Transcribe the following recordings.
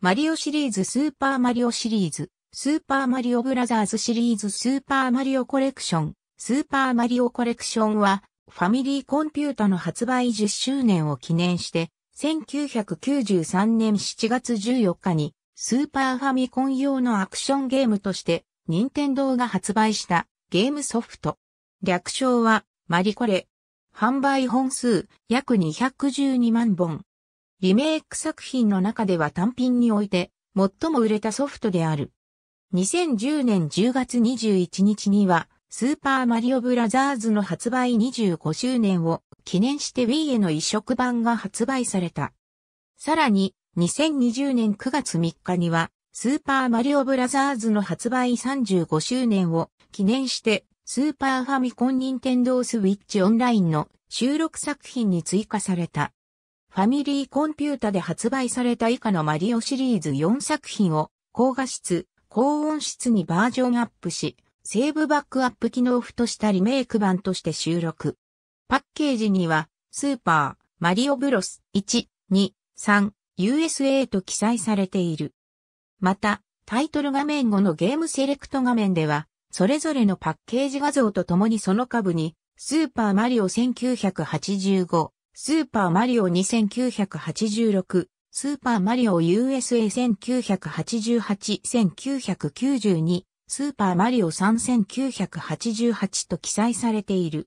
マリオシリーズスーパーマリオシリーズ、スーパーマリオブラザーズシリーズスーパーマリオコレクション、スーパーマリオコレクションは、ファミリーコンピュータの発売10周年を記念して、1993年7月14日に、スーパーファミコン用のアクションゲームとして、任天堂が発売したゲームソフト。略称は、マリコレ。販売本数約212万本。リメイク作品の中では単品において、最も売れたソフトである。2010年10月21日には、スーパーマリオブラザーズの発売25周年を記念して Wii への移植版が発売された。さらに、2020年9月3日には、スーパーマリオブラザーズの発売35周年を記念して、スーパーファミコンニンテンドースウィッチオンラインの収録作品に追加された。ファミリーコンピュータで発売された以下のマリオシリーズ4作品を、高画質、高音質にバージョンアップし、セーブバックアップ機能を付としたリメイク版として収録。パッケージには、スーパー、マリオブロス1、2、3、USA と記載されている。また、タイトル画面後のゲームセレクト画面では、それぞれのパッケージ画像とともにその下部に、スーパーマリオ1985、スーパーマリオ2986、スーパーマリオ USA1988-1992、スーパーマリオ3988と記載されている。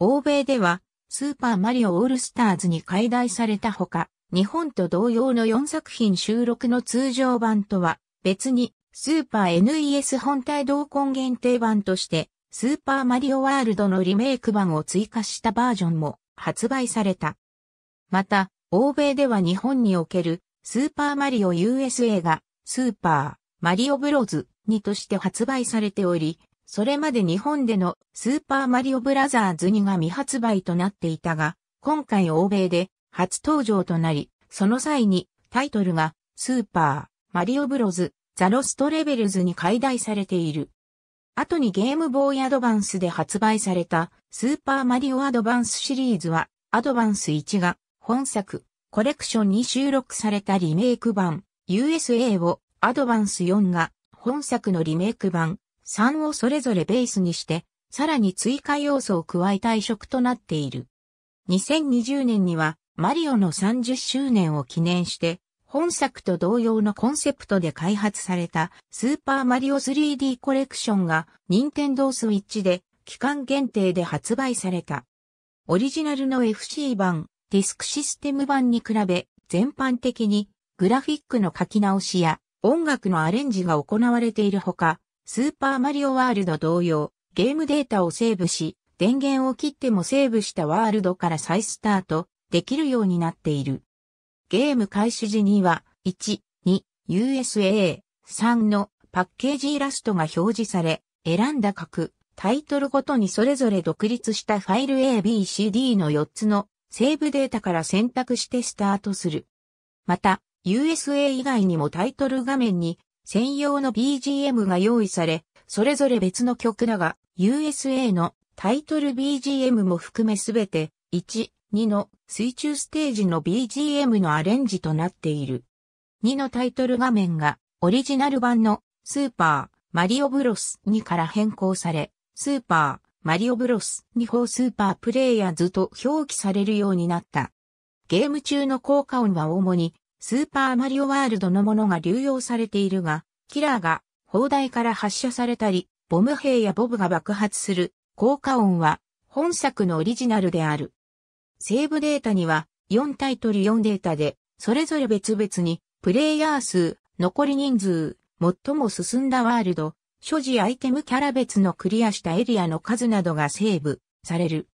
欧米では、スーパーマリオオールスターズに解題されたほか、日本と同様の4作品収録の通常版とは別に、スーパー NES 本体同梱限定版として、スーパーマリオワールドのリメイク版を追加したバージョンも発売された。また、欧米では日本におけるスーパーマリオ USA がスーパーマリオブロズにとして発売されており、それまで日本でのスーパーマリオブラザーズ2が未発売となっていたが、今回欧米で初登場となり、その際にタイトルがスーパーマリオブロズザロストレベルズに解題されている。後にゲームボーイアドバンスで発売されたスーパーマリオアドバンスシリーズは、アドバンス1が本作、コレクションに収録されたリメイク版、USA を、アドバンス4が本作のリメイク版、3をそれぞれベースにして、さらに追加要素を加えた移植となっている。2020年には、マリオの30周年を記念して、本作と同様のコンセプトで開発されたスーパーマリオ 3D コレクションが、ニンテンドースイッチで期間限定で発売された。オリジナルの FC 版、ディスクシステム版に比べ、全般的にグラフィックの書き直しや音楽のアレンジが行われているほか、スーパーマリオワールド同様、ゲームデータをセーブし、電源を切ってもセーブしたワールドから再スタートできるようになっている。ゲーム開始時には、1、2、USA、3のパッケージイラストが表示され、選んだ角、タイトルごとにそれぞれ独立したファイル ABCD の4つのセーブデータから選択してスタートする。また、USA 以外にもタイトル画面に専用の BGM が用意され、それぞれ別の曲だが、USA のタイトル BGM も含めすべて、1、2の水中ステージの BGM のアレンジとなっている。2のタイトル画面がオリジナル版のスーパーマリオブロス2から変更され、スーパー、マリオブロス2法スーパープレイヤーズと表記されるようになった。ゲーム中の効果音は主にスーパーマリオワールドのものが流用されているが、キラーが砲台から発射されたり、ボム兵やボブが爆発する効果音は本作のオリジナルである。セーブデータには4タイトル4データで、それぞれ別々にプレイヤー数、残り人数、最も進んだワールド、所持アイテムキャラ別のクリアしたエリアの数などがセーブされる。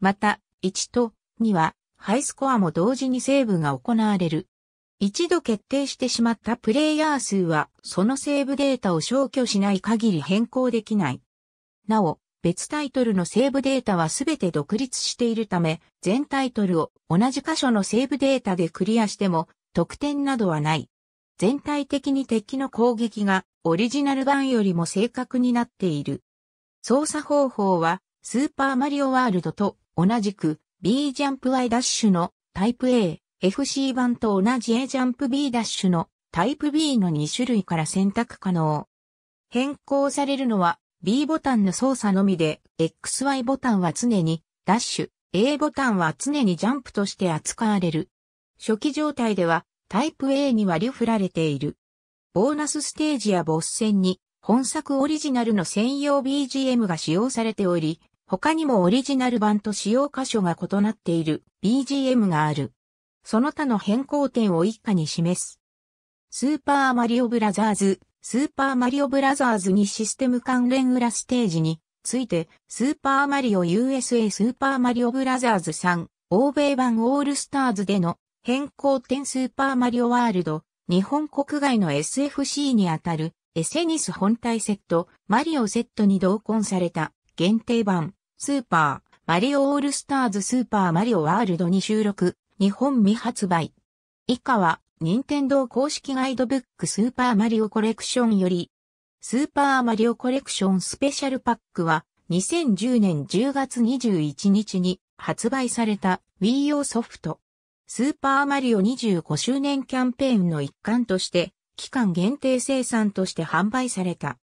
また、1と2は、ハイスコアも同時にセーブが行われる。一度決定してしまったプレイヤー数は、そのセーブデータを消去しない限り変更できない。なお、別タイトルのセーブデータはすべて独立しているため、全タイトルを同じ箇所のセーブデータでクリアしても、得点などはない。全体的に敵の攻撃がオリジナル版よりも正確になっている。操作方法は、スーパーマリオワールドと同じく B ジャンプ Y ダッシュのタイプ A、FC 版と同じ A ジャンプ B ダッシュのタイプ B の2種類から選択可能。変更されるのは B ボタンの操作のみで、XY ボタンは常にダッシュ、A ボタンは常にジャンプとして扱われる。初期状態ではタイプ A に割り振られている。ボーナスステージやボス戦に本作オリジナルの専用 BGM が使用されており、他にもオリジナル版と使用箇所が異なっている BGM がある。その他の変更点を一家に示す。スーパーマリオブラザーズ、スーパーマリオブラザーズにシステム関連裏ステージについて、スーパーマリオ USA スーパーマリオブラザーズ3、欧米版オールスターズでの変更点スーパーマリオワールド、日本国外の SFC にあたるエセニス本体セット、マリオセットに同梱された限定版、スーパー、マリオオールスターズスーパーマリオワールドに収録、日本未発売。以下は、任天堂公式ガイドブックスーパーマリオコレクションより、スーパーマリオコレクションスペシャルパックは、2010年10月21日に発売された Wii ソフト、スーパーマリオ25周年キャンペーンの一環として、期間限定生産として販売された。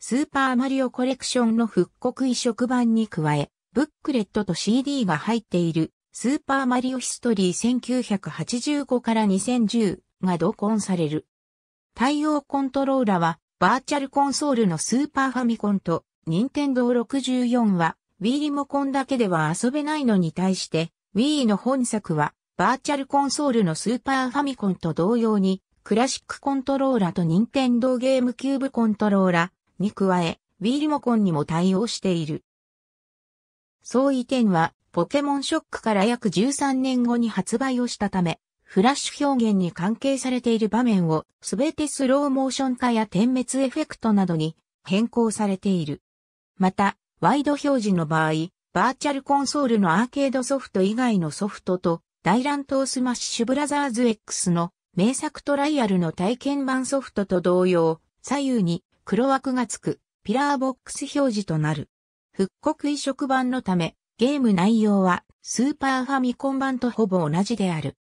スーパーマリオコレクションの復刻移植版に加え、ブックレットと CD が入っている、スーパーマリオヒストリー1985から2010が同梱される。対応コントローラは、バーチャルコンソールのスーパーファミコンと、任天堂ンドー64は、Wii リモコンだけでは遊べないのに対して、Wii の本作は、バーチャルコンソールのスーパーファミコンと同様に、クラシックコントローラと任天堂ゲームキューブコントローラに加え、Wii リモコンにも対応している。相違点は、ポケモンショックから約13年後に発売をしたため、フラッシュ表現に関係されている場面をすべてスローモーション化や点滅エフェクトなどに変更されている。また、ワイド表示の場合、バーチャルコンソールのアーケードソフト以外のソフトと大乱闘スマッシュブラザーズ X の名作トライアルの体験版ソフトと同様、左右に黒枠がつくピラーボックス表示となる。復刻移植版のため、ゲーム内容はスーパーファミコン版とほぼ同じである。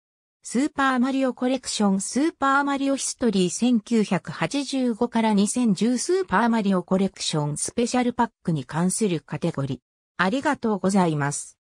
スーパーマリオコレクションスーパーマリオヒストリー1985から2010スーパーマリオコレクションスペシャルパックに関するカテゴリー。ありがとうございます。